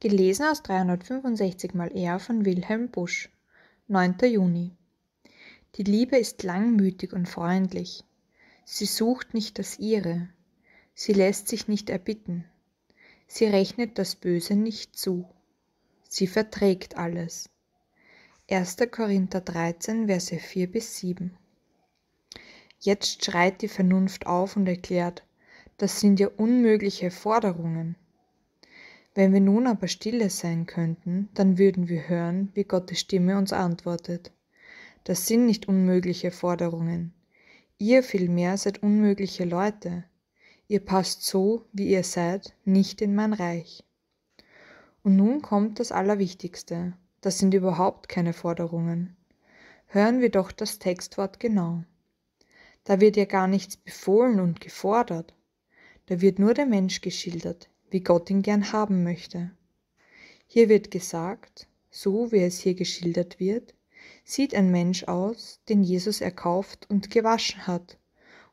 Gelesen aus 365 mal R von Wilhelm Busch. 9. Juni. Die Liebe ist langmütig und freundlich. Sie sucht nicht das Ihre. Sie lässt sich nicht erbitten. Sie rechnet das Böse nicht zu. Sie verträgt alles. 1. Korinther 13, Verse 4 bis 7. Jetzt schreit die Vernunft auf und erklärt, das sind ja unmögliche Forderungen. Wenn wir nun aber stille sein könnten, dann würden wir hören, wie Gottes Stimme uns antwortet. Das sind nicht unmögliche Forderungen. Ihr vielmehr seid unmögliche Leute. Ihr passt so, wie ihr seid, nicht in mein Reich. Und nun kommt das Allerwichtigste. Das sind überhaupt keine Forderungen. Hören wir doch das Textwort genau. Da wird ja gar nichts befohlen und gefordert. Da wird nur der Mensch geschildert, wie Gott ihn gern haben möchte. Hier wird gesagt, so wie es hier geschildert wird, sieht ein Mensch aus, den Jesus erkauft und gewaschen hat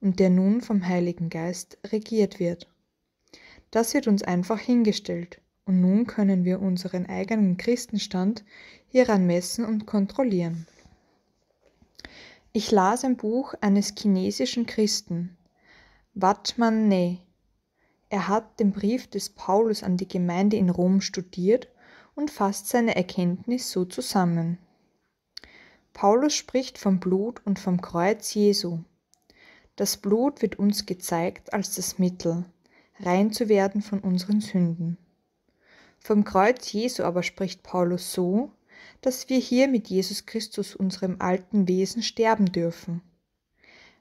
und der nun vom Heiligen Geist regiert wird. Das wird uns einfach hingestellt und nun können wir unseren eigenen Christenstand hieran messen und kontrollieren. Ich las ein Buch eines chinesischen Christen, Watman Ne, er hat den Brief des Paulus an die Gemeinde in Rom studiert und fasst seine Erkenntnis so zusammen. Paulus spricht vom Blut und vom Kreuz Jesu. Das Blut wird uns gezeigt als das Mittel, rein zu werden von unseren Sünden. Vom Kreuz Jesu aber spricht Paulus so, dass wir hier mit Jesus Christus unserem alten Wesen sterben dürfen.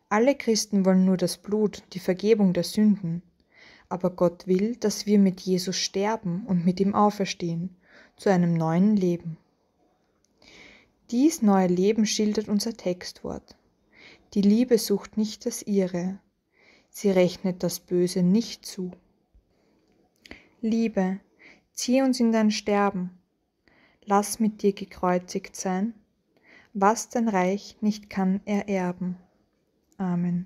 Alle Christen wollen nur das Blut, die Vergebung der Sünden aber Gott will, dass wir mit Jesus sterben und mit ihm auferstehen, zu einem neuen Leben. Dies neue Leben schildert unser Textwort. Die Liebe sucht nicht das ihre. Sie rechnet das Böse nicht zu. Liebe, zieh uns in dein Sterben. Lass mit dir gekreuzigt sein. Was dein Reich nicht kann ererben. Amen.